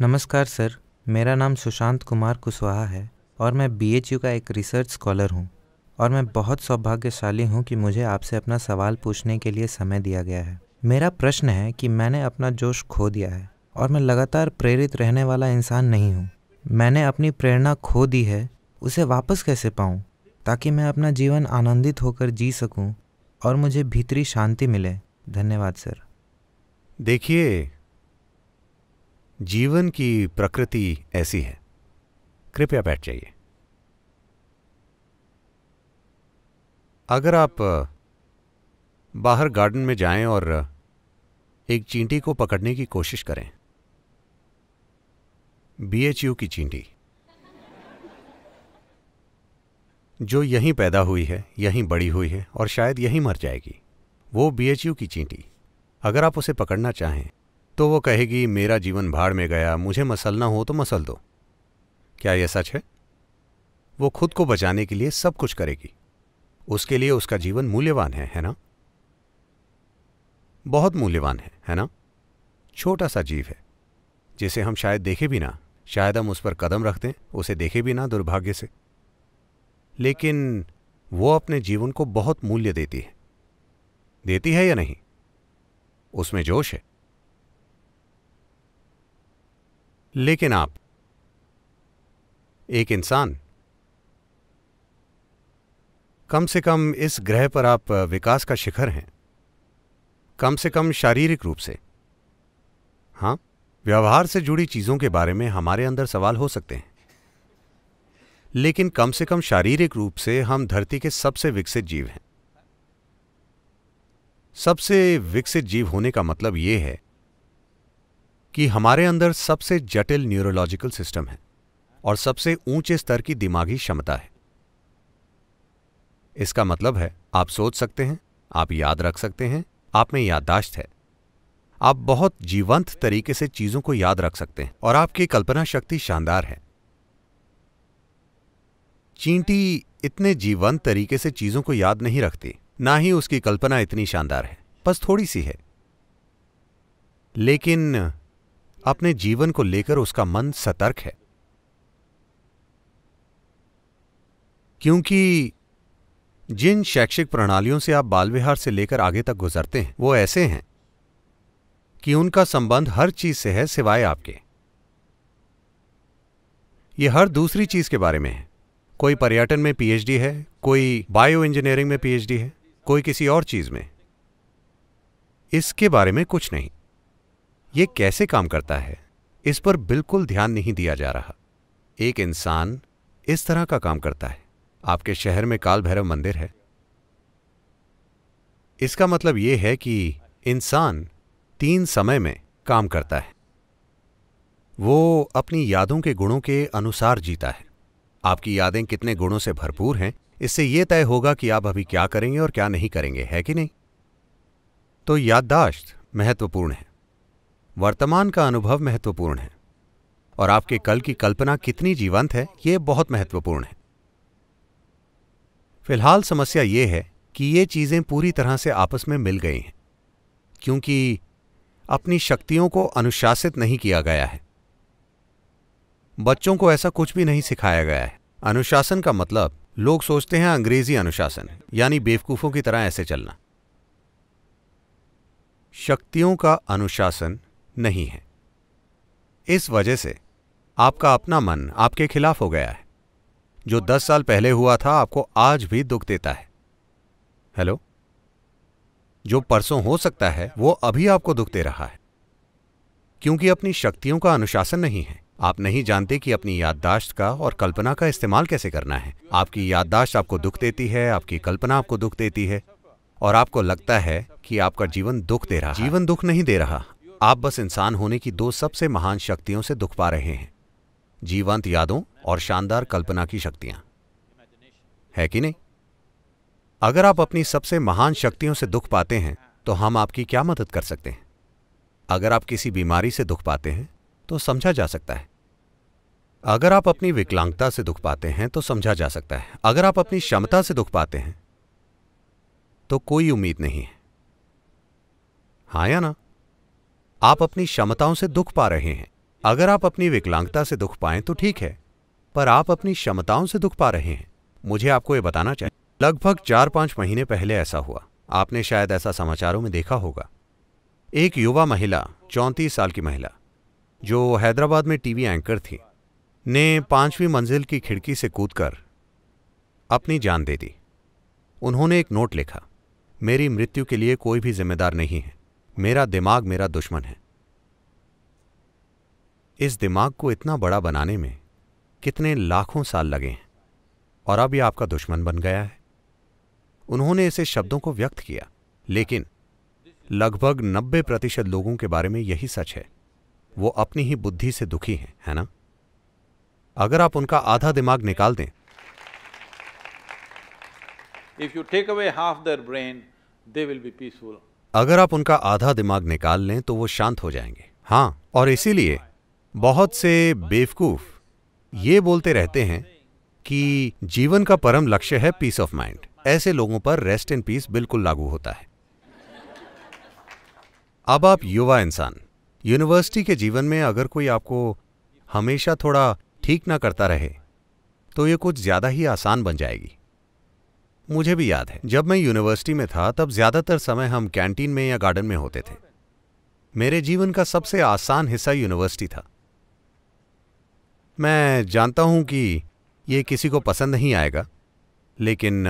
नमस्कार सर मेरा नाम सुशांत कुमार कुशवाहा है और मैं यू का एक रिसर्च स्कॉलर हूँ और मैं बहुत सौभाग्यशाली हूँ कि मुझे आपसे अपना सवाल पूछने के लिए समय दिया गया है मेरा प्रश्न है कि मैंने अपना जोश खो दिया है और मैं लगातार प्रेरित रहने वाला इंसान नहीं हूँ मैंने अपनी प्रेरणा खो दी है उसे वापस कैसे पाऊँ ताकि मैं अपना जीवन आनंदित होकर जी सकूँ और मुझे भीतरी शांति मिले धन्यवाद सर देखिए जीवन की प्रकृति ऐसी है कृपया बैठ जाइए अगर आप बाहर गार्डन में जाएं और एक चींटी को पकड़ने की कोशिश करें बीएचयू की चींटी जो यहीं पैदा हुई है यहीं बड़ी हुई है और शायद यहीं मर जाएगी वो बीएचयू की चींटी अगर आप उसे पकड़ना चाहें तो वो कहेगी मेरा जीवन भाड़ में गया मुझे मसलना हो तो मसल दो क्या यह सच है वो खुद को बचाने के लिए सब कुछ करेगी उसके लिए उसका जीवन मूल्यवान है है ना बहुत मूल्यवान है है ना छोटा सा जीव है जिसे हम शायद देखे भी ना शायद हम उस पर कदम रख दें उसे देखे भी ना दुर्भाग्य से लेकिन वो अपने जीवन को बहुत मूल्य देती है देती है या नहीं उसमें जोश है लेकिन आप एक इंसान कम से कम इस ग्रह पर आप विकास का शिखर हैं कम से कम शारीरिक रूप से हां व्यवहार से जुड़ी चीज़ों के बारे में हमारे अंदर सवाल हो सकते हैं लेकिन कम से कम शारीरिक रूप से हम धरती के सबसे विकसित जीव हैं सबसे विकसित जीव होने का मतलब यह है कि हमारे अंदर सबसे जटिल न्यूरोलॉजिकल सिस्टम है और सबसे ऊंचे स्तर की दिमागी क्षमता है इसका मतलब है आप सोच सकते हैं आप याद रख सकते हैं आप में याददाश्त है आप बहुत जीवंत तरीके से चीजों को याद रख सकते हैं और आपकी कल्पना शक्ति शानदार है चींटी इतने जीवंत तरीके से चीजों को याद नहीं रखती ना ही उसकी कल्पना इतनी शानदार है बस थोड़ी सी है लेकिन अपने जीवन को लेकर उसका मन सतर्क है क्योंकि जिन शैक्षिक प्रणालियों से आप बाल विहार से लेकर आगे तक गुजरते हैं वो ऐसे हैं कि उनका संबंध हर चीज से है सिवाय आपके ये हर दूसरी चीज के बारे में है कोई पर्यटन में पीएचडी है कोई बायो इंजीनियरिंग में पीएचडी है कोई किसी और चीज में इसके बारे में कुछ नहीं ये कैसे काम करता है इस पर बिल्कुल ध्यान नहीं दिया जा रहा एक इंसान इस तरह का काम करता है आपके शहर में काल भैरव मंदिर है इसका मतलब यह है कि इंसान तीन समय में काम करता है वो अपनी यादों के गुणों के अनुसार जीता है आपकी यादें कितने गुणों से भरपूर हैं इससे यह तय होगा कि आप अभी क्या करेंगे और क्या नहीं करेंगे है कि नहीं तो याददाश्त महत्वपूर्ण है वर्तमान का अनुभव महत्वपूर्ण है और आपके कल की कल्पना कितनी जीवंत है यह बहुत महत्वपूर्ण है फिलहाल समस्या ये है कि ये चीज़ें पूरी तरह से आपस में मिल गई हैं क्योंकि अपनी शक्तियों को अनुशासित नहीं किया गया है बच्चों को ऐसा कुछ भी नहीं सिखाया गया है अनुशासन का मतलब लोग सोचते हैं अंग्रेजी अनुशासन यानी बेवकूफ़ों की तरह ऐसे चलना शक्तियों का अनुशासन नहीं है इस वजह से आपका अपना मन आपके खिलाफ हो गया है जो दस साल पहले हुआ था आपको आज भी दुख देता है हेलो जो परसों हो सकता है वो अभी आपको दुख दे रहा है क्योंकि अपनी शक्तियों का अनुशासन नहीं है आप नहीं जानते कि अपनी याददाश्त का और कल्पना का इस्तेमाल कैसे करना है आपकी याददाश्त आपको दुख देती है आपकी कल्पना आपको दुख देती है और आपको लगता है कि आपका जीवन दुख दे रहा जीवन दुख नहीं दे रहा आप बस इंसान होने की दो सबसे महान शक्तियों से दुख पा रहे हैं जीवंत यादों और शानदार कल्पना की शक्तियां है कि नहीं अगर आप अपनी सबसे महान शक्तियों से दुख पाते हैं तो हम आपकी क्या मदद कर सकते हैं अगर आप किसी बीमारी से दुख पाते हैं तो समझा जा सकता है अगर आप अपनी विकलांगता से दुख पाते हैं तो समझा जा सकता है अगर आप अपनी क्षमता से दुख पाते हैं तो कोई उम्मीद नहीं है हाँ या ना आप अपनी क्षमताओं से दुख पा रहे हैं अगर आप अपनी विकलांगता से दुख पाएं तो ठीक है पर आप अपनी क्षमताओं से दुख पा रहे हैं मुझे आपको ये बताना चाहिए लगभग चार पांच महीने पहले ऐसा हुआ आपने शायद ऐसा समाचारों में देखा होगा एक युवा महिला चौंतीस साल की महिला जो हैदराबाद में टीवी एंकर थी ने पांचवी मंजिल की खिड़की से कूदकर अपनी जान दे दी उन्होंने एक नोट लिखा मेरी मृत्यु के लिए कोई भी जिम्मेदार नहीं है मेरा दिमाग मेरा दुश्मन है इस दिमाग को इतना बड़ा बनाने में कितने लाखों साल लगे हैं और अब यह आपका दुश्मन बन गया है उन्होंने इसे शब्दों को व्यक्त किया लेकिन लगभग 90 प्रतिशत लोगों के बारे में यही सच है वो अपनी ही बुद्धि से दुखी हैं है ना अगर आप उनका आधा दिमाग निकाल दें if you take away half their brain they will be peaceful अगर आप उनका आधा दिमाग निकाल लें तो वो शांत हो जाएंगे हाँ और इसीलिए बहुत से बेवकूफ ये बोलते रहते हैं कि जीवन का परम लक्ष्य है पीस ऑफ माइंड ऐसे लोगों पर रेस्ट इन पीस बिल्कुल लागू होता है अब आप युवा इंसान यूनिवर्सिटी के जीवन में अगर कोई आपको हमेशा थोड़ा ठीक ना करता रहे तो ये कुछ ज़्यादा ही आसान बन जाएगी मुझे भी याद है जब मैं यूनिवर्सिटी में था तब ज़्यादातर समय हम कैंटीन में या गार्डन में होते थे मेरे जीवन का सबसे आसान हिस्सा यूनिवर्सिटी था मैं जानता हूं कि ये किसी को पसंद नहीं आएगा लेकिन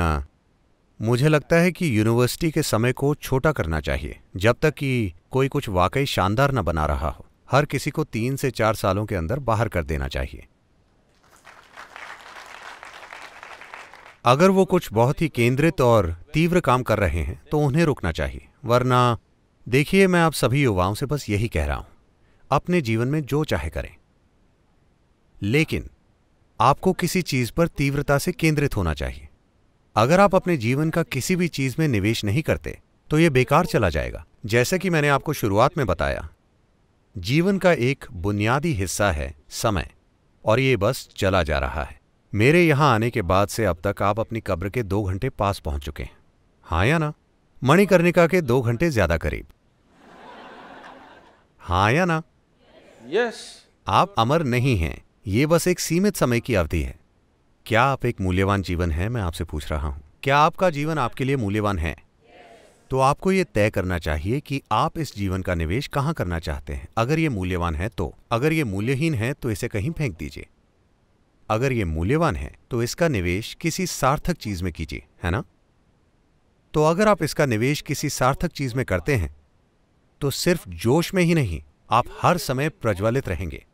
मुझे लगता है कि यूनिवर्सिटी के समय को छोटा करना चाहिए जब तक कि कोई कुछ वाकई शानदार न बना रहा हो हर किसी को तीन से चार सालों के अंदर बाहर कर देना चाहिए अगर वो कुछ बहुत ही केंद्रित और तीव्र काम कर रहे हैं तो उन्हें रुकना चाहिए वरना देखिए मैं आप सभी युवाओं से बस यही कह रहा हूं अपने जीवन में जो चाहे करें लेकिन आपको किसी चीज पर तीव्रता से केंद्रित होना चाहिए अगर आप अपने जीवन का किसी भी चीज में निवेश नहीं करते तो यह बेकार चला जाएगा जैसे कि मैंने आपको शुरुआत में बताया जीवन का एक बुनियादी हिस्सा है समय और ये बस चला जा रहा है मेरे यहां आने के बाद से अब तक आप अपनी कब्र के दो घंटे पास पहुंच चुके हैं हाँ या ना मणिकर्णिका के दो घंटे ज्यादा करीब हाँ या ना यस yes. आप अमर नहीं हैं ये बस एक सीमित समय की अवधि है क्या आप एक मूल्यवान जीवन है मैं आपसे पूछ रहा हूं क्या आपका जीवन आपके लिए मूल्यवान है तो आपको यह तय करना चाहिए कि आप इस जीवन का निवेश कहां करना चाहते हैं अगर ये मूल्यवान है तो अगर ये मूल्यहीन है तो इसे कहीं फेंक दीजिए अगर ये मूल्यवान है तो इसका निवेश किसी सार्थक चीज में कीजिए है ना तो अगर आप इसका निवेश किसी सार्थक चीज में करते हैं तो सिर्फ जोश में ही नहीं आप हर समय प्रज्वलित रहेंगे